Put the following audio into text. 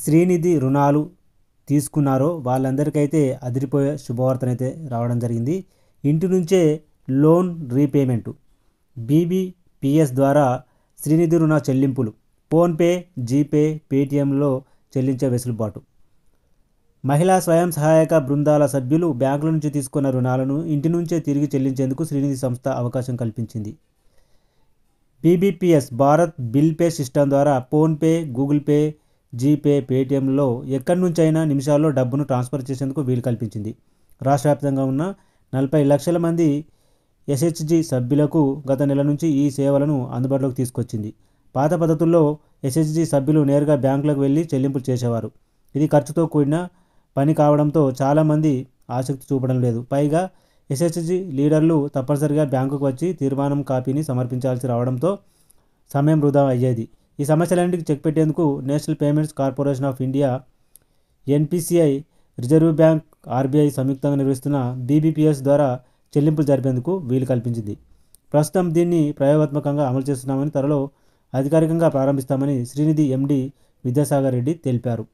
శ్రీనిధి రుణాలు తీసుకున్నారో వాళ్ళందరికైతే అదిరిపోయే శుభవార్తనైతే రావడం జరిగింది ఇంటి నుంచే లోన్ రీపేమెంటు బీబీపీఎస్ ద్వారా శ్రీనిధి రుణ చెల్లింపులు ఫోన్పే జీపే పేటీఎంలో చెల్లించే వెసులుబాటు మహిళా స్వయం సహాయక బృందాల సభ్యులు బ్యాంకుల నుంచి తీసుకున్న రుణాలను ఇంటి నుంచే తిరిగి చెల్లించేందుకు శ్రీనిధి సంస్థ అవకాశం కల్పించింది B B P S Bharat bill pay system ద్వారా ఫోన్పే గూగుల్ పే జీపే పేటిఎంలో ఎక్కడి నుంచైనా నిమిషాల్లో డబ్బును ట్రాన్స్ఫర్ చేసేందుకు వీలు కల్పించింది రాష్ట్ర వ్యాప్తంగా ఉన్న నలభై లక్షల మంది ఎస్హెచ్జి సభ్యులకు గత నెల నుంచి ఈ సేవలను అందుబాటులోకి తీసుకొచ్చింది పాత పద్ధతుల్లో ఎస్హెచ్జి సభ్యులు నేరుగా బ్యాంకులకు వెళ్ళి చెల్లింపులు చేసేవారు ఇది ఖర్చుతో కూడిన పని కావడంతో చాలామంది ఆసక్తి చూపడం లేదు పైగా ఎస్హెచ్జి లీడర్లు తప్పనిసరిగా బ్యాంకుకు వచ్చి తీర్మానం కాపీని సమర్పించాల్సి రావడంతో సమయం వృధా అయ్యేది ఈ సమస్యలన్నింటికి చెక్ పెట్టేందుకు National Payments Corporation of India N P C I Reserve Bank R B I సంయుక్తంగా నిర్వహిస్తున్న బీబీపీఎస్ ద్వారా చెల్లింపులు జరిపేందుకు వీలు కల్పించింది ప్రస్తుతం దీన్ని ప్రయోగాత్మకంగా అమలు చేస్తున్నామని త్వరలో అధికారికంగా ప్రారంభిస్తామని శ్రీనిధి ఎండి విద్యాసాగర్ రెడ్డి తెలిపారు